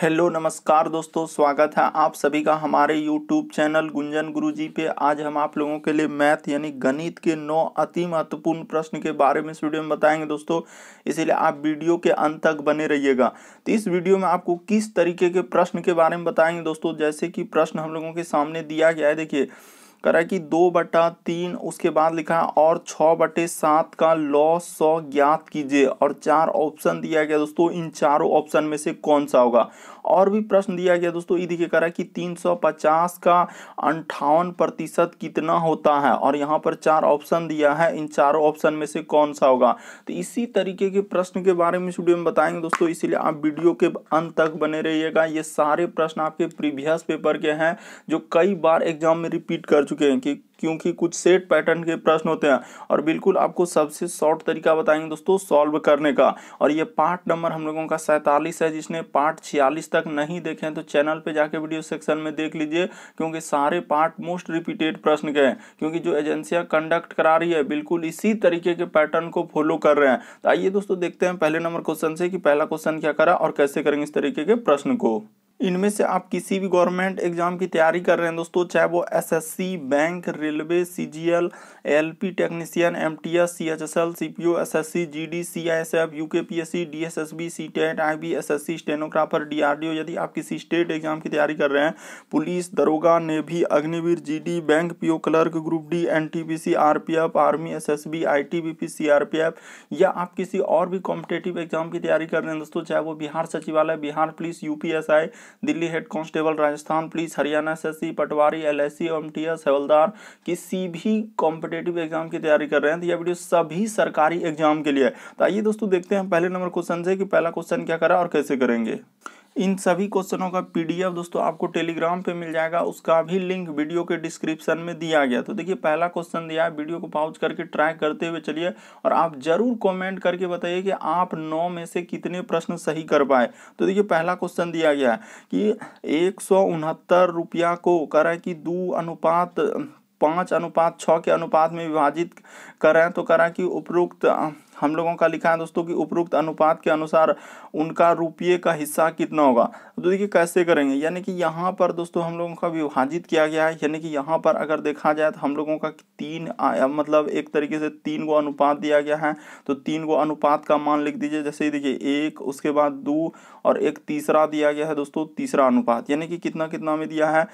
hello नमस्कार दोस्तों स्वागत है आप सभी का हमारे यूट्यूब चैनल गुंजन गुरुजी पे आज हम आप लोगों के लिए मैथ यानी गणित के नौ अति महत्वपूर्ण प्रश्न के बारे में इस वीडियो में बताएंगे दोस्तों इसीलिए आप वीडियो के अंत तक बने रहिएगा तो इस वीडियो में आपको किस तरीके के प्रश्न के बारे में बताएंगे दोस्तों जैसे कि प्रश्न हम लोगों के सामने दिया गया है देखिए करा रहा है कि दो बटा तीन उसके बाद लिखा है और छ बटे सात का लॉ सौ ज्ञात कीजिए और चार ऑप्शन दिया गया दोस्तों इन चारों ऑप्शन में से कौन सा होगा और भी प्रश्न दिया गया दोस्तों ये देखिए कह रहा है कि 350 का अंठावन प्रतिशत कितना होता है और यहाँ पर चार ऑप्शन दिया है इन चारों ऑप्शन में से कौन सा होगा तो इसी तरीके के प्रश्न के बारे में स्टूडियो में बताएंगे दोस्तों इसीलिए आप वीडियो के अंत तक बने रहिएगा ये सारे प्रश्न आपके प्रीवियस पेपर के हैं जो कई बार एग्जाम में रिपीट कर चुके हैं कि क्योंकि कुछ सेट पैटर्न के प्रश्न होते हैं और बिल्कुल आपको सबसे शॉर्ट तरीका बताएंगे दोस्तों सॉल्व करने का और ये पार्ट नंबर हम लोगों का सैंतालीस है जिसने पार्ट छियालीस तक नहीं देखे तो चैनल पर जाके वीडियो सेक्शन में देख लीजिए क्योंकि सारे पार्ट मोस्ट रिपीटेड प्रश्न के हैं क्योंकि जो एजेंसियाँ कंडक्ट करा रही है बिल्कुल इसी तरीके के पैटर्न को फॉलो कर रहे हैं तो आइए दोस्तों देखते हैं पहले नंबर क्वेश्चन से कि पहला क्वेश्चन क्या करा और कैसे करेंगे इस तरीके के प्रश्न को इनमें से आप किसी भी गवर्नमेंट एग्जाम की तैयारी कर रहे हैं दोस्तों चाहे वो SSC bank railway CGL LP technician MTS CHSL CPO SSC GD CISF UKPSC DSSB CTET IB SSC stenographer DRDO यदि आप किसी स्टेट एग्जाम की तैयारी कर रहे हैं पुलिस दरोगा navy Agniveer D bank O clerk group D P F army R P F या आप किसी और भी कॉम्पिटेटिव एग्जाम की तैयारी कर रहे हैं दोस्तों चाहे वो बिहार सचिवालय बिहार पुलिस आई Delhi head constable Rajasthan police Haryana S पटवारी एल एस सी एम हवलदार किसी भी कॉम्पिटेटिव एग्जाम की तैयारी कर रहे हैं तो यह वीडियो सभी सरकारी एग्जाम के लिए है तो आइए दोस्तों देखते हैं पहले नंबर क्वेश्चन से कि पहला क्वेश्चन क्या करा और कैसे करेंगे इन सभी क्वेश्चनों का पीडीएफ दोस्तों आपको टेलीग्राम पे मिल जाएगा उसका भी लिंक वीडियो के डिस्क्रिप्शन में दिया गया तो देखिए पहला क्वेश्चन दिया है वीडियो को पाउच करके ट्राई करते हुए चलिए और आप जरूर कमेंट करके बताइए कि आप नौ में से कितने प्रश्न सही कर पाए तो देखिए पहला क्वेश्चन दिया गया है कि एक रुपया को करा कि दो अनुपात पाँच अनुपात छः के अनुपात में विभाजित करें तो करें कि उपरोक्त हम लोगों का लिखा है दोस्तों कि उपरोक्त अनुपात के अनुसार उनका रुपये का हिस्सा कितना होगा तो देखिए कैसे करेंगे यानी कि यहाँ पर दोस्तों हम लोगों का विभाजित किया गया है यानी कि यहाँ पर अगर देखा जाए तो हम लोगों का तीन आया मतलब एक तरीके से तीन गो अनुपात दिया गया है तो तीन गो अनुपात का मान लिख दीजिए जैसे देखिए एक उसके बाद दो और एक तीसरा दिया गया है दोस्तों तीसरा अनुपात यानी कि कितना कितना में दिया है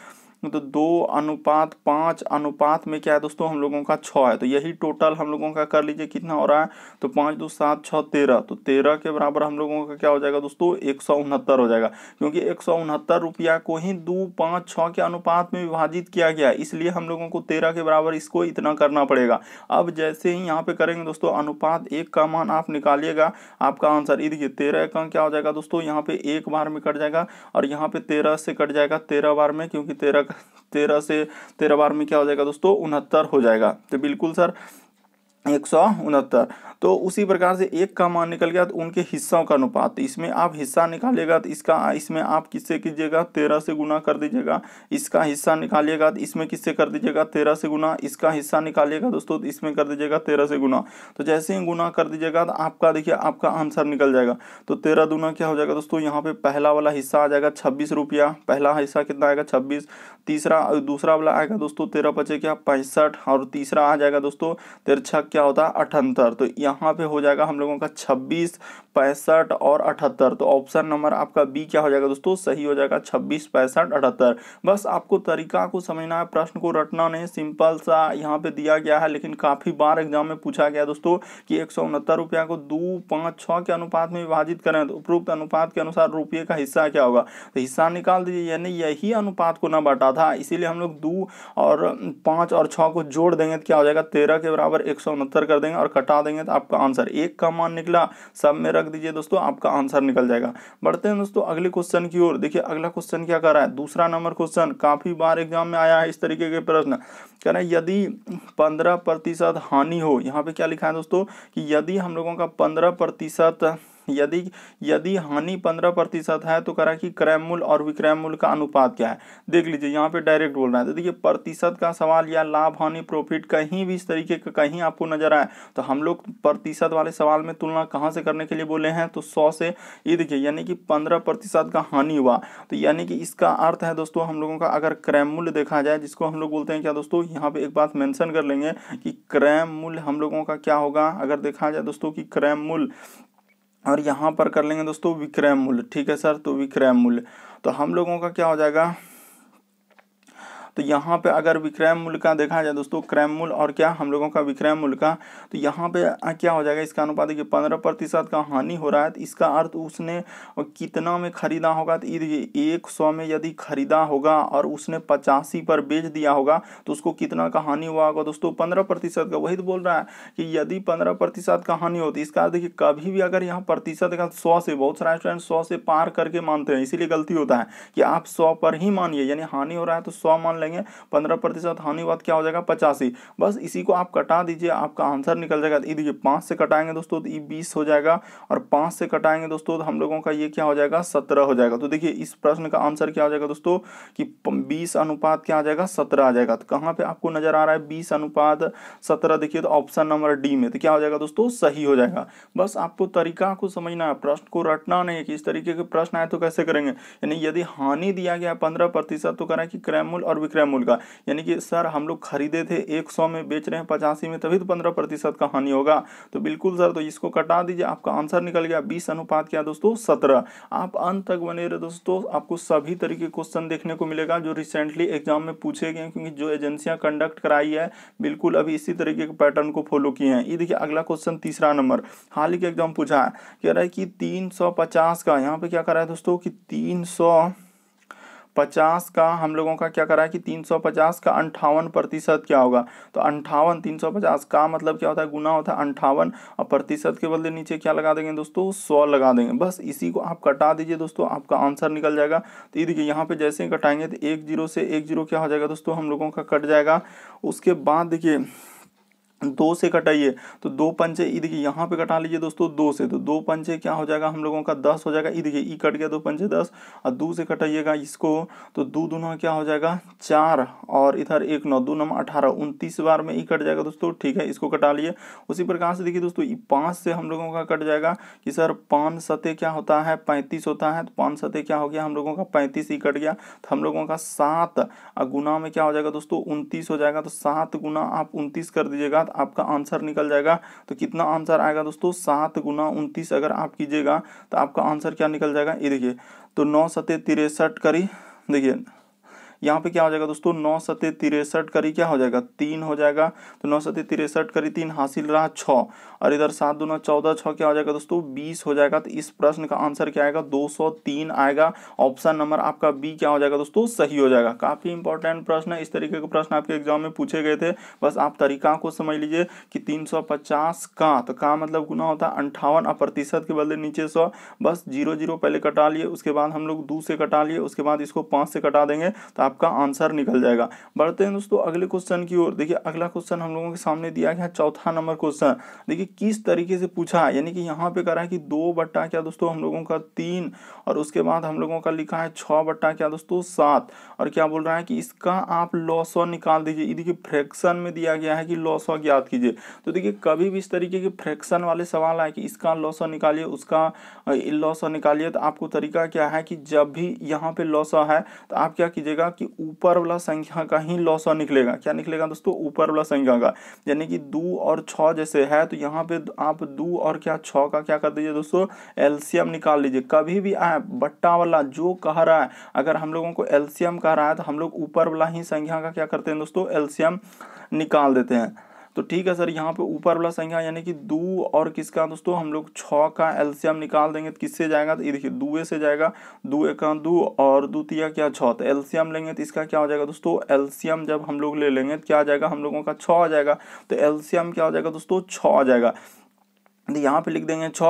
मतलब दो अनुपात पाँच अनुपात में क्या है दोस्तों हम लोगों का छः है तो यही टोटल हम लोगों का कर लीजिए कितना हो रहा है तो पाँच दो सात छः तेरह तो तेरह के बराबर हम लोगों का क्या हो जाएगा दोस्तों एक सौ उनहत्तर हो जाएगा क्योंकि एक सौ उनहत्तर रुपया को ही दो पाँच छः के अनुपात में विभाजित किया गया इसलिए हम लोगों को तेरह के बराबर इसको इतना करना पड़ेगा अब जैसे ही यहाँ पे करेंगे दोस्तों अनुपात एक का मान आप निकालिएगा आपका आंसर ये देखिए तेरह का क्या हो जाएगा दोस्तों यहाँ पे एक बार में कट जाएगा और यहाँ पे तेरह से कट जाएगा तेरह बार में क्योंकि तेरह तेरह से तेरह बार में क्या हो जाएगा दोस्तों उनहत्तर हो जाएगा तो बिल्कुल सर एक सौ उनहत्तर तो उसी प्रकार से एक का मान निकल गया तो उनके हिस्सों का अनुपात इसमें आप हिस्सा निकालिएगा तो इसका इसमें आप किससे कीजिएगा तेरह से गुना कर दीजिएगा इसका हिस्सा निकालिएगा तो इसमें किससे कर दीजिएगा तेरह से गुना इसका हिस्सा निकालिएगा दोस्तों तो इसमें कर दीजिएगा तेरह से गुना तो जैसे ही गुना कर दीजिएगा तो आपका देखिए आपका आंसर निकल जाएगा तो तेरह दुना क्या हो जाएगा दोस्तों यहाँ पे पहला वाला हिस्सा आ जाएगा छब्बीस रुपया पहला हिस्सा कितना आएगा छब्बीस तीसरा दूसरा वाला आएगा दोस्तों तेरह पचे क्या पैंसठ और तीसरा आ जाएगा दोस्तों तेरह क्या होता है अठहत्तर तो यहाँ पे हो जाएगा हम लोगों का छब्बीस पैंसठ और अठहत्तर तो ऑप्शन नंबर आपका बी क्या हो जाएगा दोस्तों सही हो जाएगा छब्बीस पैंसठ अठहत्तर बस आपको तरीका को समझना है प्रश्न को रटना नहीं सिंपल सा यहाँ पे दिया गया है लेकिन काफ़ी बार एग्जाम में पूछा गया दोस्तों कि एक सौ रुपया को दो पाँच छः के अनुपात में विभाजित करें तो उपरोक्त अनुपात के अनुसार रुपये का हिस्सा क्या होगा तो हिस्सा निकाल दीजिए यानी यही अनुपात को ना बांटा था इसीलिए हम लोग दो और पाँच और छः को जोड़ देंगे तो क्या हो जाएगा तेरह के बराबर एक सौ उत्तर कर देंगे और कटा देंगे तो आपका आंसर एक का मान निकला सब में रख दीजिए दोस्तों आपका आंसर निकल जाएगा बढ़ते हैं दोस्तों अगले क्वेश्चन की ओर देखिए अगला क्वेश्चन क्या कर रहा है दूसरा नंबर क्वेश्चन काफ़ी बार एग्जाम में आया है इस तरीके के प्रश्न कह रहे हैं यदि पंद्रह प्रतिशत हानि हो यहाँ पे क्या लिखा है दोस्तों कि यदि हम लोगों का पंद्रह प्रतिशत यदि यदि हानि पंद्रह प्रतिशत है तो कह रहा है कि क्रय मूल्य और विक्रय मूल्य का अनुपात क्या है देख लीजिए यहाँ पे डायरेक्ट बोल रहा है तो देखिए प्रतिशत का सवाल या लाभ हानि प्रॉफिट कहीं भी इस तरीके का कहीं आपको नजर आए तो हम लोग प्रतिशत वाले सवाल में तुलना कहाँ से करने के लिए बोले हैं तो सौ से ये देखिए यानी कि पंद्रह प्रतिशत का हानि हुआ तो यानी कि इसका अर्थ है दोस्तों हम लोगों का अगर क्रय मूल्य देखा जाए जिसको हम लोग बोलते हैं क्या दोस्तों यहाँ पे एक बात मैंशन कर लेंगे कि क्रय मूल्य हम लोगों का क्या होगा अगर देखा जाए दोस्तों की क्रय मूल्य और यहाँ पर कर लेंगे दोस्तों विक्रय मूल्य ठीक है सर तो विक्रय मूल्य तो हम लोगों का क्या हो जाएगा तो यहाँ पे अगर विक्रय मूल्य का देखा जाए दोस्तों क्रय मूल्य और क्या हम लोगों का विक्रय मूल्य का तो यहाँ पे क्या हो जाएगा इसका अनुपात देखिए पंद्रह प्रतिशत का हानि हो रहा है तो इसका अर्थ उसने कितना में खरीदा होगा तो देखिए एक सौ में यदि खरीदा होगा और उसने पचासी पर बेच दिया होगा तो उसको कितना का हानि हुआ होगा दोस्तों पंद्रह प्रतिशत का वही तो बोल रहा है कि यदि पंद्रह प्रतिशत का हानि होती इसका अर्थ देखिए कभी भी अगर यहाँ प्रतिशत का सौ से बहुत सारे स्टूडेंट सौ से पार करके मानते हैं इसीलिए गलती होता है कि आप सौ पर ही मानिए यानी हानि हो रहा है तो सौ मान लेंगे पंद्रह प्रतिशत हानि बाद क्या हो जाएगा पचासी बस इसी को आप कटा दीजिए आपका आंसर निकल जाएगा ये देखिए पाँच से कटाएंगे दोस्तों तो ये बीस हो जाएगा और पाँच से कटाएंगे दोस्तों तो हम लोगों का ये क्या हो जाएगा सत्रह हो जाएगा तो देखिए इस प्रश्न का आंसर क्या हो जाएगा दोस्तों कि बीस अनुपात क्या आ जाएगा सत्रह आ जाएगा तो कहाँ पर आपको नजर आ रहा है बीस अनुपात सत्रह देखिए तो ऑप्शन नंबर डी में तो क्या हो जाएगा दोस्तों सही हो जाएगा बस आपको तरीका को समझना है प्रश्न को रटना नहीं है कि इस तरीके के प्रश्न आए तो कैसे करेंगे यानी यदि हानि दिया गया पंद्रह प्रतिशत तो करें कि क्रैमुल और विक्रय मूल्य का यानी कि सर हम लोग खरीदे थे एक सौ में बेच रहे हैं पचासी में तभी तो पंद्रह प्रतिशत का हानि होगा तो बिल्कुल सर तो इसको कटा दीजिए आपका आंसर निकल गया बीस अनुपात क्या दोस्तों सत्रह आप अंत तक बने रहे दोस्तों आपको सभी तरीके क्वेश्चन देखने को मिलेगा जो रिसेंटली एग्जाम में पूछे गए क्योंकि जो एजेंसियां कंडक्ट कराई है बिल्कुल अभी इसी तरीके के पैटर्न को फॉलो किए हैं ये देखिए अगला क्वेश्चन तीसरा नंबर हाल ही के एग्जाम पूछा है कह रहा है कि तीन सौ पचास का यहाँ पे क्या करा है दोस्तों कि तीन सौ पचास का हम लोगों का क्या करा है कि तीन सौ पचास का अंठावन प्रतिशत क्या होगा तो अंठावन तीन सौ पचास का मतलब क्या होता है गुना होता है अंठावन और प्रतिशत के बदले नीचे क्या लगा देंगे दोस्तों सौ लगा देंगे बस इसी को आप कटा दीजिए दोस्तों आपका आंसर निकल जाएगा तो ये देखिए यहाँ पे जैसे ही कटाएंगे तो एक जीरो से एक जीरो क्या हो जाएगा दोस्तों हम लोगों का कट जाएगा उसके बाद देखिए दो से कटाइए तो दो पंचे ये देखिए यहाँ पे कटा लीजिए दोस्तों दो से तो दो पंचे क्या हो जाएगा हम लोगों का दस हो जाएगा ये देखिए ई कट गया दो पंचे दस और दो से कटाइएगा इसको तो दो दूना क्या हो जाएगा चार और इधर एक नौ दो नंबर अठारह उनतीस बार में ई कट जाएगा दोस्तों ठीक है इसको कटा लिए उसी प्रकार से देखिए दोस्तों पाँच से हम लोगों का कट जाएगा कि सर पाँच सतह क्या होता है पैंतीस होता है तो पाँच सतह क्या हो गया हम लोगों का पैंतीस ही कट गया तो हम लोगों का सात गुना में क्या हो जाएगा दोस्तों उनतीस हो जाएगा तो सात गुना आप उनतीस कर दीजिएगा आपका आंसर निकल जाएगा तो कितना आंसर आएगा दोस्तों सात गुना उनतीस अगर आप कीजिएगा तो आपका आंसर क्या निकल जाएगा ये देखिए तो नौ सत्य तिरसठ करी देखिए यहाँ पे क्या हो जाएगा दोस्तों नौ सते तिरसठ करी क्या हो जाएगा तीन हो जाएगा तो नौ सते तिरसठ करी तीन हासिल रहा छ और इधर सात दो नौ चौदह छ क्या हो जाएगा दोस्तों बीस हो जाएगा तो इस प्रश्न का आंसर क्या आएगा दो सौ तीन आएगा ऑप्शन नंबर आपका बी क्या हो जाएगा दोस्तों सही हो जाएगा काफ़ी इंपॉर्टेंट प्रश्न है इस तरीके के प्रश्न आपके एग्जाम में पूछे गए थे बस आप तरीका को समझ लीजिए कि तीन सौ पचास का तो का मतलब गुना होता है अंठावन प्रतिशत के बदले नीचे सौ बस जीरो जीरो पहले कटा लिए उसके बाद हम लोग दो से कटा लिए उसके बाद इसको पाँच से कटा देंगे तो आप आपका आंसर निकल जाएगा बढ़ते हैं दोस्तों अगले क्वेश्चन की ओर देखिए अगला क्वेश्चन हम लोगों के सामने दिया गया चौथा नंबर क्वेश्चन देखिए किस तरीके से पूछा यानी कि यहाँ पे रहा है कि दो बट्टा क्या दोस्तों हम लोगों का तीन और उसके बाद हम लोगों का लिखा है छः बट्टा क्या दोस्तों सात और क्या बोल रहा है कि इसका आप लॉस निकाल दीजिए देखिए फ्रैक्शन में दिया गया है कि लॉस ज्ञात कीजिए तो देखिए कभी भी इस तरीके के फ्रैक्शन वाले सवाल आए कि इसका लॉस निकालिए उसका लॉस निकालिए तो आपको तरीका क्या है कि जब भी यहाँ पे लॉस है तो आप क्या कीजिएगा कि ऊपर वाला संख्या का ही लॉसा निकलेगा क्या निकलेगा दोस्तों ऊपर वाला संख्या का यानी कि दो और छ जैसे है तो यहाँ पे आप दो और क्या छ का क्या कर दीजिए दोस्तों एल्सियम निकाल लीजिए कभी भी आए बट्टा वाला जो कह रहा है अगर हम लोगों को एल्सियम कह रहा है तो हम लोग ऊपर वाला ही संख्या का क्या करते हैं दोस्तों एल्सियम निकाल देते हैं तो ठीक है सर यहाँ पे ऊपर वाला संख्या यानी कि दो और किसका दोस्तों हम लोग छ का एल्सियम निकाल देंगे तो किससे जाएगा तो ये देखिए दुए से जाएगा दो एक दो और द्वितीय क्या छ तो एल्सियम लेंगे तो इसका क्या हो जाएगा दोस्तों एल्सियम जब हम लोग ले लेंगे तो क्या आ जाएगा हम लोगों का छ आ जाएगा तो एल्सियम क्या हो जाएगा दोस्तों छ आ जाएगा तो यहाँ पे लिख देंगे छ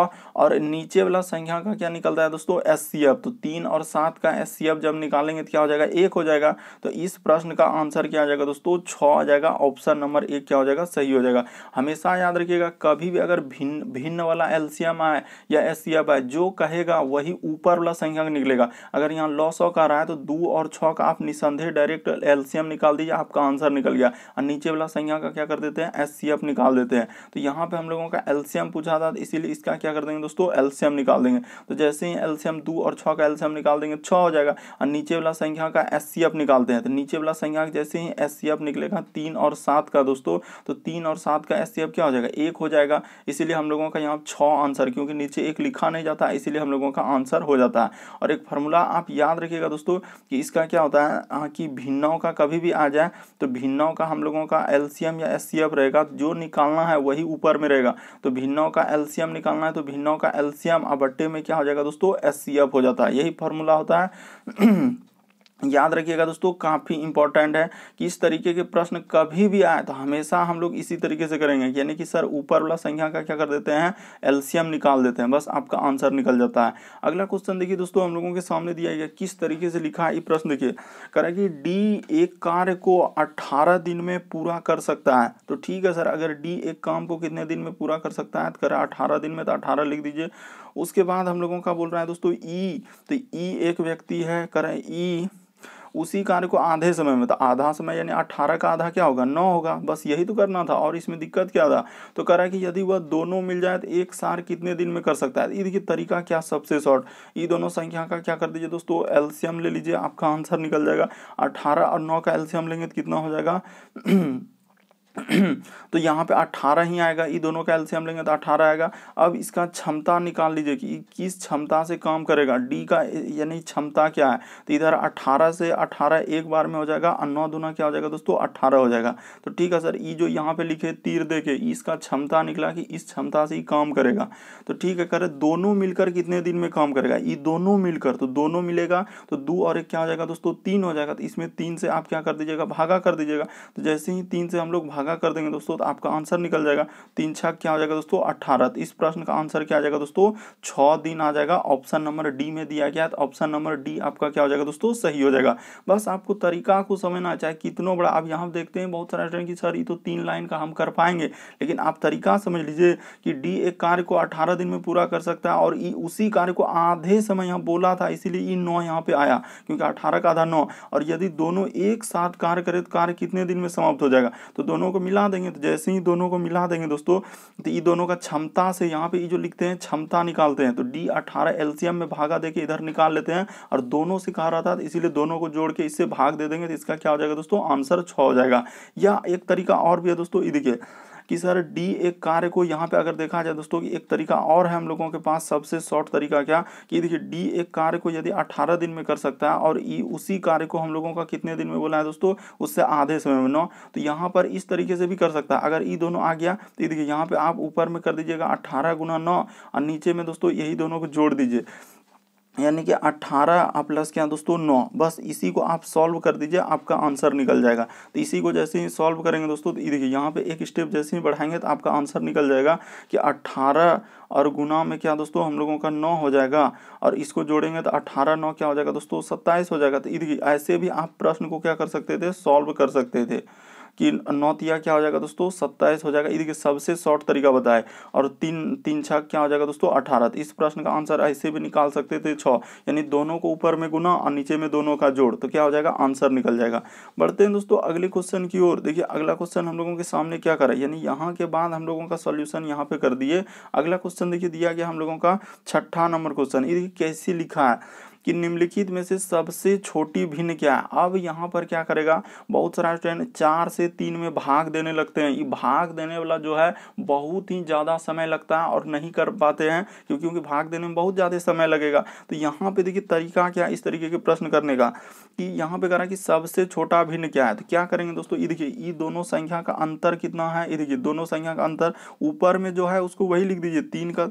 और नीचे वाला संख्या का क्या निकलता है दोस्तों एस सी एफ तो तीन और सात का एस सी एफ जब निकालेंगे तो क्या हो जाएगा एक हो जाएगा तो इस प्रश्न का आंसर क्या आ जाएगा दोस्तों छ आ जाएगा ऑप्शन नंबर एक क्या हो जाएगा सही हो जाएगा हमेशा याद रखिएगा कभी भी अगर भिन्न भिन्न वाला एल सी एम आए या एस सी एफ आए जो कहेगा वही ऊपर वाला संख्या निकलेगा अगर यहाँ लॉ सौ का रहा है तो दो और छ का आप निसंदेह डायरेक्ट एल सी एम निकाल दीजिए आपका आंसर निकल गया और नीचे वाला संख्या का क्या कर देते हैं एस सी एफ निकाल देते हैं तो यहाँ पे हम लोगों का एल सी एम कुछ आता इसीलिए इसका क्या कर देंगे दोस्तों एल्सियम निकाल देंगे तो जैसे ही एल्सियम दो और छः का एल्सियम निकाल देंगे छः हो जाएगा और नीचे वाला संख्या का एस निकालते हैं तो नीचे वाला संख्या जैसे ही एस निकलेगा तीन और सात का दोस्तों तो तीन और सात का एस क्या हो जाएगा एक हो जाएगा इसीलिए हम लोगों का यहाँ छः आंसर क्योंकि नीचे एक लिखा नहीं जाता इसीलिए हम लोगों का आंसर हो जाता है और एक फार्मूला आप याद रखिएगा दोस्तों कि इसका क्या होता है कि भिन्नाओं का कभी भी आ जाए तो भिन्नाओं का हम लोगों का एल्सियम या एस रहेगा जो निकालना है वही ऊपर में रहेगा तो भिन्नाओं का एल्सियम निकालना है तो भिन्नों का एल्सियम अब्टे में क्या हो जाएगा दोस्तों एस हो जाता है यही फॉर्मूला होता है याद रखिएगा दोस्तों काफ़ी इंपॉर्टेंट है कि इस तरीके के प्रश्न कभी भी आए तो हमेशा हम लोग इसी तरीके से करेंगे यानी कि सर ऊपर वाला संख्या का क्या कर देते हैं एलसीएम निकाल देते हैं बस आपका आंसर निकल जाता है अगला क्वेश्चन देखिए दोस्तों हम लोगों के सामने दिया गया किस तरीके से लिखा है ये प्रश्न देखिए करें कि डी एक कार्य को अट्ठारह दिन में पूरा कर सकता है तो ठीक है सर अगर डी एक काम को कितने दिन में पूरा कर सकता है तो करें अठारह दिन में तो अठारह लिख दीजिए उसके बाद हम लोगों का बोल रहा है दोस्तों ई e, तो ई e एक व्यक्ति है करें ई e उसी कार्य को आधे समय में तो आधा समय यानी अठारह का आधा क्या होगा नौ होगा बस यही तो करना था और इसमें दिक्कत क्या था तो कह रहा है कि यदि वह दोनों मिल जाए तो एक सार कितने दिन में कर सकता है ईद की तरीका क्या सबसे शॉर्ट ये दोनों संख्या का क्या कर दीजिए दोस्तों एल्सियम ले लीजिए आपका आंसर निकल जाएगा अट्ठारह और नौ का एल्सियम लेंगे तो कितना हो जाएगा तो यहाँ पे 18 ही आएगा ये दोनों का एल्सियम लेंगे तो 18 आएगा अब इसका क्षमता निकाल लीजिए कि किस क्षमता से काम करेगा डी का यानी क्षमता क्या है तो इधर 18 से 18 एक बार में हो जाएगा नौ दुना क्या हो जाएगा दोस्तों 18 हो जाएगा तो ठीक है सर ये जो यहाँ पे लिखे तीर देखे इसका क्षमता निकला कि इस क्षमता से ही काम करेगा तो ठीक है करे दोनों मिलकर कितने दिन में काम करेगा ये दोनों मिलकर तो दोनों मिलेगा तो दो और एक क्या हो जाएगा दोस्तों तीन हो जाएगा तो इसमें तीन से आप क्या कर दीजिएगा भागा कर दीजिएगा तो जैसे ही तीन से हम लोग भागा भागा कर देंगे दोस्तों तो आपका आंसर निकल जाएगा तीन छः क्या हो जाएगा दोस्तों अट्ठारह तो इस प्रश्न का आंसर क्या आ जाएगा दोस्तों छः दिन आ जाएगा ऑप्शन नंबर डी में दिया गया तो ऑप्शन नंबर डी आपका क्या हो जाएगा दोस्तों सही हो जाएगा बस आपको तरीका को समझना चाहिए कितना बड़ा आप यहाँ देखते हैं बहुत सारे स्टूडेंट की सर ये तो तीन लाइन का हम कर पाएंगे लेकिन आप तरीका समझ लीजिए कि डी एक कार्य को अठारह दिन में पूरा कर सकता है और ई उसी कार्य को आधे समय यहाँ बोला था इसीलिए ई नौ यहाँ पे आया क्योंकि अठारह का आधा नौ और यदि दोनों एक साथ कार्य करे तो कार्य कितने दिन में समाप्त हो जाएगा तो दोनों दोनों को मिला देंगे तो जैसे ही दोनों को मिला देंगे दोस्तों तो ये दोनों का क्षमता से यहाँ पे ये जो लिखते हैं क्षमता निकालते हैं तो डी अठारह एल्सियम में भागा देके इधर निकाल लेते हैं और दोनों से कहा रहा था तो इसीलिए दोनों को जोड़ के इससे भाग दे देंगे तो इसका क्या हो जाएगा दोस्तों आंसर छ हो जाएगा या एक तरीका और भी है दोस्तों ये देखिए कि सर डी एक कार्य को यहाँ पे अगर देखा जाए दोस्तों कि एक तरीका और है हम लोगों के पास सबसे शॉर्ट तरीका क्या कि देखिए डी एक कार्य को यदि अठारह दिन में कर सकता है और ई उसी कार्य को हम लोगों का कितने दिन में बोला है दोस्तों उससे आधे समय में नौ तो यहाँ पर इस तरीके से भी कर सकता है अगर ई दोनों आ गया तो देखिए यहाँ पे आप ऊपर में कर दीजिएगा अट्ठारह गुना नौ और नीचे में दोस्तों यही दोनों को जोड़ दीजिए यानी कि 18 प्लस क्या दोस्तों 9 बस इसी को आप सॉल्व कर दीजिए आपका आंसर निकल जाएगा तो इसी को जैसे ही सॉल्व करेंगे दोस्तों तो ये देखिए यहाँ पे एक स्टेप जैसे ही बढ़ाएंगे तो आपका आंसर निकल जाएगा कि 18 और गुना में क्या दोस्तों हम लोगों का 9 हो जाएगा और इसको जोड़ेंगे तो 18 9 क्या हो जाएगा दोस्तों 27 हो जाएगा तो ये देखिए ऐसे भी आप प्रश्न को क्या कर सकते थे सॉल्व कर सकते थे कि नौतिया क्या हो जाएगा दोस्तों सत्ताईस हो जाएगा ये सबसे शॉर्ट तरीका बताए और तीन तीन छः क्या हो जाएगा दोस्तों अठारह इस प्रश्न का आंसर ऐसे भी निकाल सकते थे छः यानी दोनों को ऊपर में गुना और नीचे में दोनों का जोड़ तो क्या हो जाएगा आंसर निकल जाएगा बढ़ते हैं दोस्तों अगले क्वेश्चन की ओर देखिए अगला क्वेश्चन हम लोगों के सामने क्या करा यानी यहाँ के बाद हम लोगों का सोल्यूशन यहाँ पे कर दिए अगला क्वेश्चन देखिए दिया गया हम लोगों का छठा नंबर क्वेश्चन ये कैसे लिखा है कि निम्नलिखित में से सबसे छोटी भिन्न क्या है अब यहाँ पर क्या करेगा बहुत सारा स्टूडेंट चार से तीन में भाग देने लगते हैं ये भाग देने वाला जो है बहुत ही ज़्यादा समय लगता है और नहीं कर पाते हैं क्योंकि क्योंकि भाग देने में बहुत ज़्यादा समय लगेगा तो यहाँ पे देखिए तरीका क्या इस तरीके के प्रश्न करने का कि यहाँ पे कह रहा है कि सबसे छोटा भिन्न क्या है तो क्या करेंगे दोस्तों ये देखिए ये दोनों संख्या का अंतर कितना है ये देखिए दोनों संख्या का अंतर ऊपर में जो है उसको वही लिख दीजिए तीन का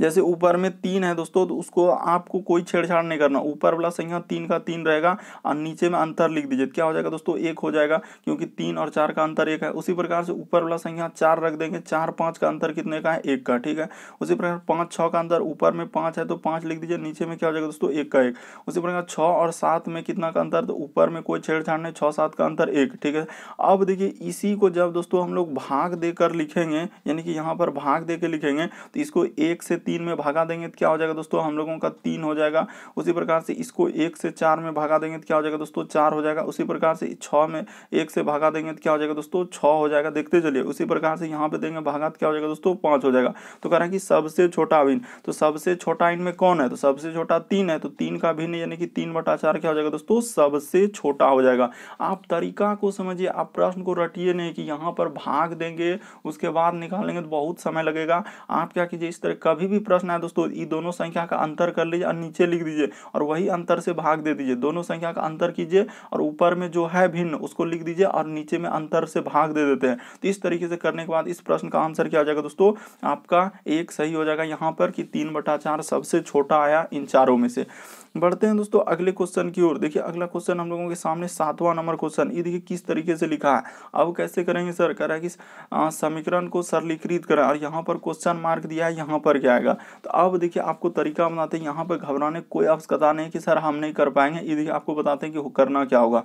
जैसे ऊपर में तीन है दोस्तों तो उसको आपको कोई छेड़छाड़ नहीं करना ऊपर वाला संख्या तीन का तीन रहेगा और नीचे में अंतर लिख दीजिए तो क्या हो जाएगा दोस्तों एक हो जाएगा क्योंकि तीन और चार का अंतर एक है उसी प्रकार से ऊपर वाला संख्या चार रख देंगे चार पाँच का अंतर कितने का है एक का ठीक है उसी प्रकार पाँच छः का अंतर ऊपर में पाँच है तो पाँच लिख दीजिए नीचे में क्या हो जाएगा दोस्तों एक का एक उसी प्रकार छः और सात में कितना का अंतर तो ऊपर में कोई छेड़छाड़ नहीं छः सात का अंतर एक ठीक है अब देखिए इसी को जब दोस्तों हम लोग भाग देकर लिखेंगे यानी कि यहाँ पर भाग दे लिखेंगे तो इसको एक से तीन में भागा देंगे तो क्या हो जाएगा दोस्तों हम लोगों का तीन हो जाएगा उसी प्रकार से इसको एक से चार में भागा देंगे तो क्या हो जाएगा दोस्तों चार हो जाएगा उसी प्रकार से छ में एक से भागा देंगे तो क्या हो जाएगा दोस्तों छ हो जाएगा देखते चलिए उसी प्रकार से यहाँ पे देंगे भागा तो क्या हो जाएगा दोस्तों पाँच हो जाएगा तो कह रहे हैं कि सबसे छोटा अभिन्न तो सबसे छोटा इन में कौन है तो सबसे छोटा तीन है तो तीन का अभिन्न यानी कि तीन बटा चार क्या हो जाएगा दोस्तों सबसे छोटा हो जाएगा आप तरीका को समझिए आप प्रश्न को रटिए नहीं कि यहाँ पर भाग देंगे उसके बाद निकालेंगे तो बहुत समय लगेगा आप क्या कीजिए इस तरह कभी भी प्रश्न है दोस्तों ये दोनों संख्या का अंतर कर लीजिए और नीचे लिख दीजिए और वही अंतर से भाग दे दीजिए दोनों संख्या का अंतर कीजिए और ऊपर में जो है भिन्न उसको लिख दीजिए और नीचे में अंतर से भाग दे देते हैं तो इस तरीके से करने के बाद इस प्रश्न का आंसर क्या हो जाएगा दोस्तों आपका एक सही हो जाएगा यहाँ पर कि तीन बटा चार सबसे छोटा आया इन चारों में से बढ़ते हैं दोस्तों अगले क्वेश्चन की ओर देखिए अगला क्वेश्चन हम लोगों के सामने सातवां नंबर क्वेश्चन ये देखिए किस तरीके से लिखा है अब कैसे करेंगे सर कह रहा है कि समीकरण को सरलीकृत करें और यहाँ पर क्वेश्चन मार्क दिया है यहाँ पर क्या आएगा तो अब देखिए आपको तरीका बनाते हैं यहाँ पर घबराने कोई आवश्यकता नहीं कि सर हम नहीं कर पाएंगे ये देखिए आपको बताते हैं कि करना क्या होगा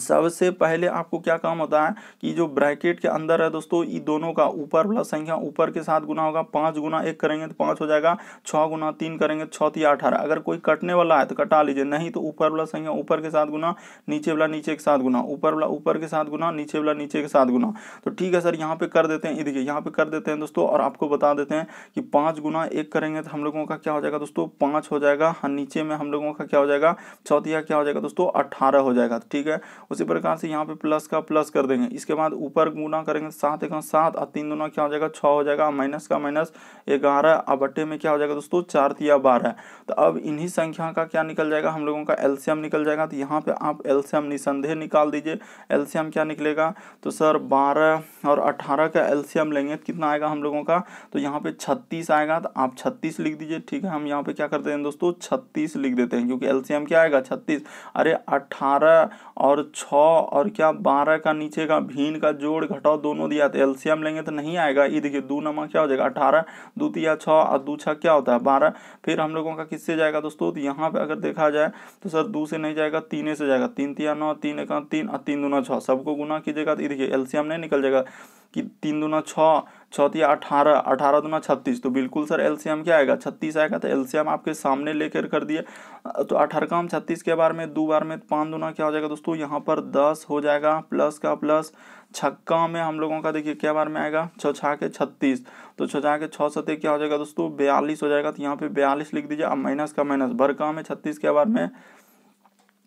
सबसे पहले आपको क्या काम होता है कि जो ब्रैकेट के अंदर है दोस्तों ये दोनों का ऊपर वाला संख्या ऊपर के साथ गुना होगा पाँच गुना एक करेंगे तो पाँच हो जाएगा छः गुना तीन करेंगे तो छः तीन तो अठारह अगर कोई कटने वाला है तो कटा लीजिए नहीं तो ऊपर वाला संख्या ऊपर के साथ गुना नीचे वाला नीचे के साथ गुना ऊपर वाला ऊपर के साथ गुना नीचे वाला नीचे के साथ गुना तो ठीक है सर यहाँ पे कर देते हैं ये यहाँ पे कर देते हैं दोस्तों और आपको बता देते हैं कि पाँच गुना एक करेंगे तो हम लोगों का क्या हो जाएगा दोस्तों पाँच हो जाएगा हाँ, नीचे में हम लोगों का क्या हो जाएगा चौथिया क्या हो जाएगा दोस्तों अट्ठारह हो जाएगा ठीक है उसी प्रकार से यहाँ पे प्लस का प्लस कर देंगे इसके बाद ऊपर गुना करेंगे सात एक सात और तीन दोनों क्या हो जाएगा छः हो जाएगा माइनस का माइनस ग्यारह और बट्टे में क्या हो जाएगा दोस्तों चार या बारह तो अब इन्हीं संख्या का क्या निकल जाएगा हम लोगों का एल्सियम निकल जाएगा तो यहाँ पर आप एल्सियम निसंदेह निकाल दीजिए एल्सियम क्या निकलेगा तो सर बारह और अठारह का एल्सियम लेंगे तो कितना आएगा हम लोगों का तो यहाँ पर छत्तीस आएगा तो आप छत्तीस लिख दीजिए ठीक है हम यहाँ पर क्या करते हैं दोस्तों छत्तीस लिख देते हैं क्योंकि एल्सियम क्या आएगा छत्तीस अरे अठारह और छ और क्या बारह का नीचे का भीन का जोड़ घटाओ दोनों दिया था तो एल्सियम लेंगे तो नहीं आएगा ये देखिए दो नमा क्या हो जाएगा अठारह दो तिया छः और दो छः क्या होता है बारह फिर हम लोगों का किससे जाएगा दोस्तों तो यहाँ पे अगर देखा जाए तो सर दो से नहीं जाएगा तीन से जाएगा तीन तिया नौ तीन एक तीन और तीन दूना छः सबको गुना कीजिएगा तो ये देखिए एल्सियम नहीं निकल जाएगा कि तीन दूना छः चौथी अठारह अठारह दुना छत्तीस तो बिल्कुल सर एलसीएम क्या आएगा छत्तीस आएगा तो एलसीएम आपके सामने लेकर कर दिए तो अठारह काम छत्तीस के बार में दो बार में पाँच दुना क्या हो जाएगा दोस्तों यहाँ पर दस हो जाएगा प्लस का प्लस छक्का में हम लोगों का देखिए क्या बार में आएगा छः छा के छत्तीस तो छः छा के छः सत्य क्या हो जाएगा दोस्तों बयालीस हो जाएगा तो यहाँ पे बयालीस लिख दीजिए अब माइनस का माइनस भर काम है छत्तीस के बार में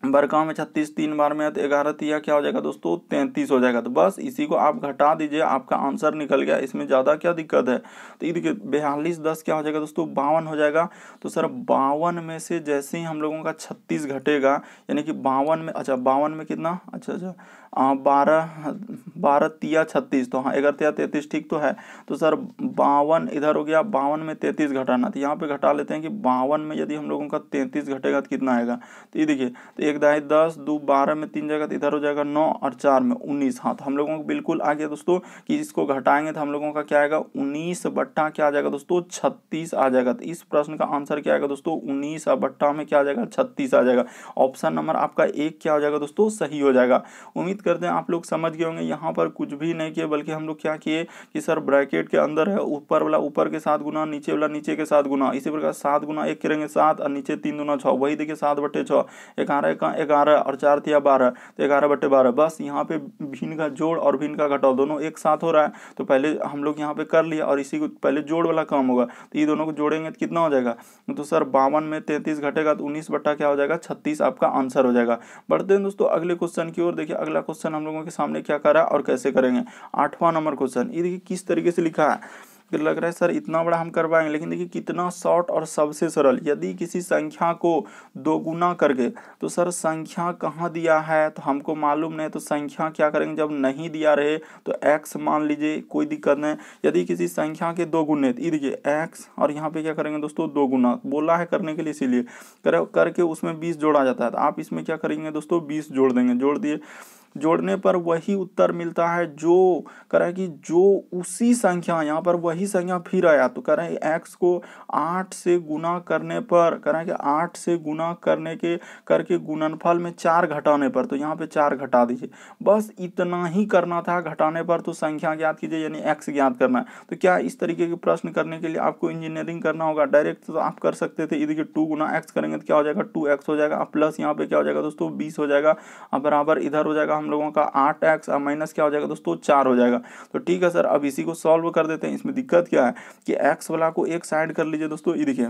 बरकाव में छत्तीस तीन बार में ग्यारह तिया क्या हो जाएगा दोस्तों तैंतीस हो जाएगा तो बस इसी को आप घटा दीजिए आपका आंसर निकल गया इसमें ज़्यादा क्या दिक्कत है तो ये देखिए बयालीस दस क्या हो जाएगा दोस्तों बावन हो जाएगा तो सर बावन में से जैसे ही हम लोगों का छत्तीस घटेगा यानी कि बावन में अच्छा बावन में कितना अच्छा अच्छा बारह बारह तिया छत्तीस तो हाँ ग्यारह तिया तैतीस ठीक तो है तो सर बावन इधर हो गया बावन में तैंतीस घटाना तो यहाँ पे घटा लेते हैं कि बावन में यदि हम लोगों का तैंतीस घटेगा तो कितना आएगा तो ये देखिए तो एक दाएँ दस दो बारह में तीन जगह तो इधर हो जाएगा नौ और चार में उन्नीस हाँ तो हम लोगों को बिल्कुल आ गया दोस्तों कि इसको घटाएंगे तो हम लोगों का क्या आएगा उन्नीस बट्टा क्या आ जाएगा दोस्तों छत्तीस आ जाएगा तो इस प्रश्न का आंसर क्या आएगा दोस्तों उन्नीस बट्टा में क्या आ जाएगा छत्तीस आ जाएगा ऑप्शन नंबर आपका एक क्या हो जाएगा दोस्तों सही हो जाएगा उम्मीद करते हैं आप लोग समझ गए होंगे यहाँ पर कुछ भी नहीं किए बल्कि हम लोग क्या किए कि सर ब्रैकेट के अंदर है ऊपर वाला ऊपर के साथ गुना नीचे वाला नीचे के साथ गुना इसी प्रकार सात गुना एक करेंगे सात और नीचे तीन गुना छः वही देखिए सात बटे छः एक आ रहा ग्यारह और चार थिया बारह तो ग्यारह बट्टे बारह बस यहाँ पे भिन्न का जोड़ और भिन्न का घटाव दोनों एक साथ हो रहा है तो पहले हम लोग यहाँ पे कर लिया और इसी को पहले जोड़ वाला काम होगा तो ये दोनों को जोड़ेंगे तो कितना हो जाएगा तो सर बावन में तैंतीस घटेगा तो उन्नीस बट्टा क्या हो जाएगा छत्तीस आपका आंसर हो जाएगा बढ़ते हैं दोस्तों अगले क्वेश्चन की ओर देखिए अगला क्वेश्चन हम लोगों के सामने क्या करा और कैसे करेंगे आठवां नंबर क्वेश्चन ये देखिए किस तरीके से लिखा है फिर लग रहा है सर इतना बड़ा हम करवाएंगे लेकिन देखिए कितना शॉर्ट और सबसे सरल यदि किसी संख्या को दोगुना करके तो सर संख्या कहाँ दिया है तो हमको मालूम नहीं तो संख्या क्या करेंगे जब नहीं दिया रहे तो एक्स मान लीजिए कोई दिक्कत नहीं यदि किसी संख्या के दो गुने तो ये देखिए एक्स और यहाँ पे क्या करेंगे दोस्तों दो गुना बोला है करने के लिए इसीलिए कर करके उसमें बीस जोड़ा जाता है तो आप इसमें क्या करेंगे दोस्तों बीस जोड़ देंगे जोड़ दिए जोड़ने पर वही उत्तर मिलता है जो कह रहा कि जो उसी संख्या यहाँ पर वही संख्या फिर आया तो कह रहे हैं एक्स को आठ से गुना करने पर कह रहे हैं कि आठ से गुना करने के करके गुणनफल में चार घटाने पर तो यहाँ पे चार घटा दीजिए बस इतना ही करना था घटाने पर तो संख्या ज्ञात कीजिए यानी एक्स ज्ञात करना है तो क्या इस तरीके के प्रश्न करने के लिए आपको इंजीनियरिंग करना होगा डायरेक्ट तो आप कर सकते थे के टू गुना एक्स करेंगे तो क्या हो जाएगा टू एक्स हो जाएगा प्लस यहाँ पे क्या हो जाएगा दोस्तों बीस हो जाएगा बराबर इधर हो जाएगा हम लोगों का आठ एक्स माइनस क्या हो जाएगा दोस्तों चार हो जाएगा तो ठीक है सर अब इसी को सॉल्व कर देते हैं इसमें दिक्कत क्या है कि एक्स वाला को एक साइड कर लीजिए दोस्तों ये देखिए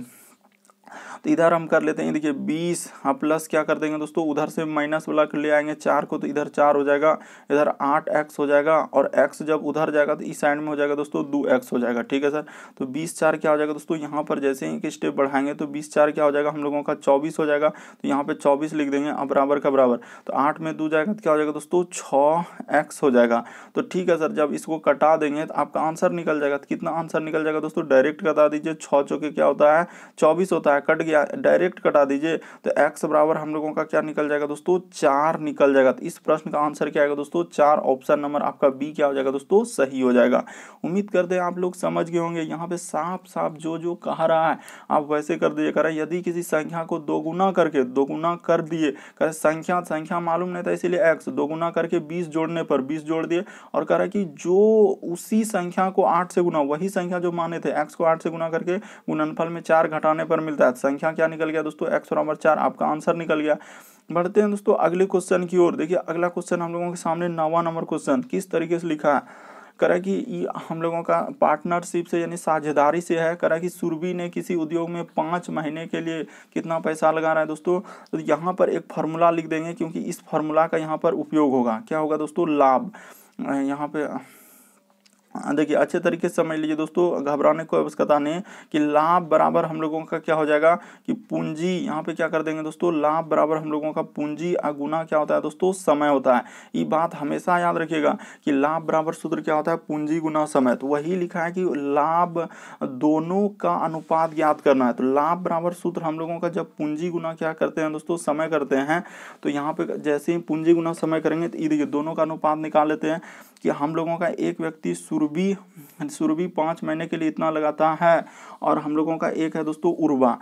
तो इधर हम कर लेते हैं देखिए बीस हाँ प्लस क्या कर देंगे दोस्तों उधर से माइनस वाला ले आएंगे चार को तो इधर चार हो जाएगा इधर आठ एक्स हो जाएगा और एक्स जब उधर जाएगा तो इस साइड में हो जाएगा दोस्तों दो एक्स हो जाएगा ठीक है सर तो बीस चार क्या हो जाएगा दोस्तों यहाँ पर जैसे ही स्टेप बढ़ाएंगे तो बीस चार क्या हो जाएगा हम लोगों का चौबीस हो जाएगा तो यहाँ पर चौबीस लिख देंगे अब बराबर का बराबर तो आठ में दो जाएगा तो क्या हो जाएगा दोस्तों छः एक्स हो जाएगा तो ठीक है सर जब इसको कटा देंगे तो आपका आंसर निकल जाएगा तो कितना आंसर निकल जाएगा दोस्तों डायरेक्ट कटा दीजिए छः चौके क्या होता है चौबीस होता है कट कि डायरेक्ट कटा दीजिए तो एक्स बराबर हम लोगों का क्या निकल जाएगा दोस्तों चार निकल जाएगा तो इस प्रश्न का आंसर क्या आएगा दोस्तों चार ऑप्शन नंबर आपका बी क्या हो जाएगा दोस्तों सही हो जाएगा उम्मीद करते हैं आप लोग समझ गए होंगे यहाँ पे साफ साफ जो जो कह रहा है आप वैसे कर दीजिए कह रहा है यदि किसी संख्या को दोगुना करके दोगुना कर दिए कह संख्या संख्या मालूम नहीं था इसीलिए एक्स दोगुना करके बीस जोड़ने पर बीस जोड़ दिए और कह रहा है कि जो उसी संख्या को आठ से गुना वही संख्या जो माने थे एक्स को आठ से गुना करके गुणनफल में चार घटाने पर मिलता है संख्या क्या निकल गया दोस्तों एक्स बराबर चार आपका आंसर निकल गया बढ़ते हैं दोस्तों अगले क्वेश्चन की ओर देखिए अगला क्वेश्चन हम लोगों के सामने नवा नंबर क्वेश्चन किस तरीके से लिखा है करा कि ये हम लोगों का पार्टनरशिप से यानी साझेदारी से है करा कि सुरभि ने किसी उद्योग में पाँच महीने के लिए कितना पैसा लगा रहा है दोस्तों तो यहाँ पर एक फार्मूला लिख देंगे क्योंकि इस फार्मूला का यहाँ पर उपयोग होगा क्या होगा दोस्तों लाभ यहाँ पे हाँ, देखिए अच्छे तरीके से समझ लीजिए दोस्तों घबराने को आवश्यकता नहीं कि लाभ बराबर हम लोगों का क्या हो जाएगा कि पूंजी यहाँ पे क्या कर देंगे दोस्तों लाभ बराबर हम लोगों का पूंजी गुना क्या होता है दोस्तों समय होता है ये बात हमेशा याद रखिएगा कि लाभ बराबर सूत्र क्या होता है पूंजी गुना समय तो वही लिखा है कि लाभ दोनों का अनुपात याद करना है तो लाभ बराबर सूत्र हम लोगों का जब पूंजी गुना क्या करते हैं दोस्तों समय करते हैं तो यहाँ पे जैसे ही पूंजी गुना समय करेंगे तो ये देखिए दोनों का अनुपात निकाल लेते हैं कि हम लोगों का एक व्यक्ति शुरू सुरभि सुरभि पाँच महीने के लिए इतना लगाता है और हम लोगों का एक है दोस्तों उर्वा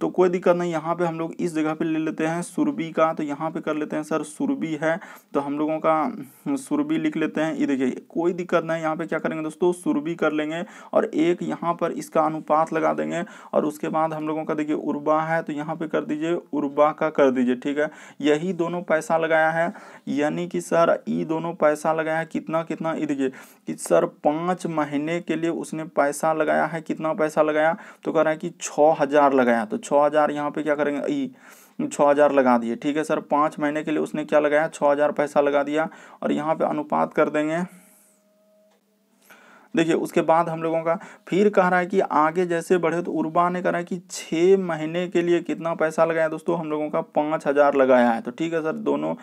तो कोई दिक्कत नहीं यहाँ पे हम लोग इस जगह पे ले लेते हैं सुरबी का तो यहाँ पे कर लेते हैं सर सुरबी है तो हम लोगों का हम्म, सुरबी लिख लेते हैं ये देखिए कोई दिक्कत नहीं यहाँ पे क्या करेंगे दोस्तों सुरबी कर लेंगे और एक यहाँ पर इसका अनुपात लगा देंगे और उसके बाद हम लोगों का देखिए उर्बा है तो यहाँ पे कर दीजिए उर्बा का कर दीजिए ठीक है यही दोनों पैसा लगाया है यानी कि सर ई दोनों पैसा लगाया है कितना कितना ये देखिए कि सर पाँच महीने के लिए उसने पैसा लगाया है कितना पैसा लगाया तो कह रहा है कि छः हजार लगाया तो छः हज़ार यहाँ पर क्या करेंगे ई छः हज़ार लगा दिए ठीक है सर पाँच महीने के लिए उसने क्या लगाया छः हज़ार पैसा लगा दिया और यहाँ पे अनुपात कर देंगे देखिए उसके बाद हम लोगों का फिर कह रहा है कि आगे जैसे बढ़े तो उर्बा ने कह रहा है कि छः महीने के लिए कितना पैसा लगाया दोस्तों हम लोगों का पाँच हज़ार लगाया है तो ठीक है सर दोनों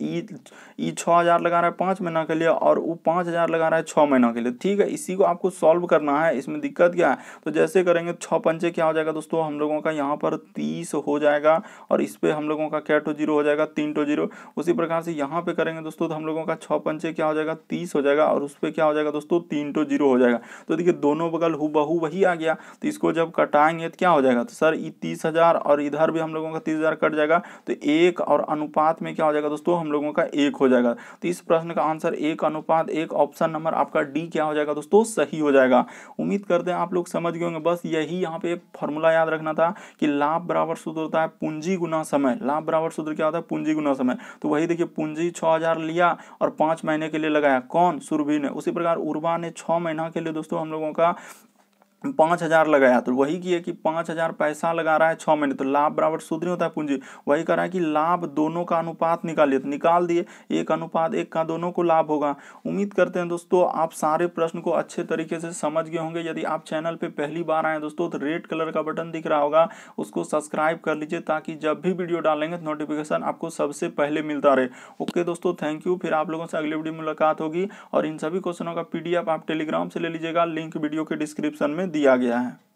ई छः हज़ार लगा रहा है पाँच महीना के लिए और वो पाँच हज़ार लगा रहा है छः महीना के लिए ठीक है इसी को आपको सॉल्व करना है इसमें दिक्कत क्या है तो जैसे करेंगे तो छः पंचे क्या हो जाएगा दोस्तों हम लोगों का यहाँ पर तीस हो जाएगा और इस पर हम लोगों का क्या टू जीरो हो जाएगा तीन टू जीरो उसी प्रकार से यहाँ पर करेंगे दोस्तों तो हम लोगों का छः पंचे क्या हो जाएगा तीस हो जाएगा और उस पर क्या हो जाएगा दोस्तों तीन टू तो जीरो हो जाएगा तो देखिए दोनों बगल हु बहू वही आ गया तो इसको जब कटाएंगे तो क्या हो जाएगा तो सर तीस हज़ार और इधर भी हम लोगों का तीस हज़ार कट जाएगा तो एक और अनुपात में क्या हो जाएगा दोस्तों हम लोगों का एक हो जाएगा तो इस प्रश्न का आंसर एक अनुपात एक ऑप्शन नंबर आपका डी क्या हो जाएगा दोस्तों सही हो जाएगा उम्मीद करते हैं आप लोग समझ गए होंगे बस यही यहाँ पे फॉर्मूला याद रखना था कि लाभ बराबर शुद्ध होता है पूंजी गुना समय लाभ बराबर शुद्ध क्या होता है पूंजी गुना समय तो वही देखिए पूंजी छह लिया और पांच महीने के लिए लगाया कौन सुरभि ने उसी प्रकार उर्वा छः महीना के लिए दोस्तों हम लोगों का पाँच हजार लगाया तो वही किया है कि पाँच हजार पैसा लगा रहा है छः महीने तो लाभ बराबर शुद्ध नहीं होता है पूंजी वही कर रहा है कि लाभ दोनों का अनुपात निकालिए तो निकाल दिए एक अनुपात एक का दोनों को लाभ होगा उम्मीद करते हैं दोस्तों आप सारे प्रश्न को अच्छे तरीके से समझ गए होंगे यदि आप चैनल पर पहली बार आए दोस्तों तो रेड कलर का बटन दिख रहा होगा उसको सब्सक्राइब कर लीजिए ताकि जब भी वीडियो डालेंगे तो नोटिफिकेशन आपको सबसे पहले मिलता रहे ओके दोस्तों थैंक यू फिर आप लोगों से अगले वीडियो मुलाकात होगी और इन सभी क्वेश्चनों का पी आप टेलीग्राम से ले लीजिएगा लिंक वीडियो के डिस्क्रिप्शन में दिया गया है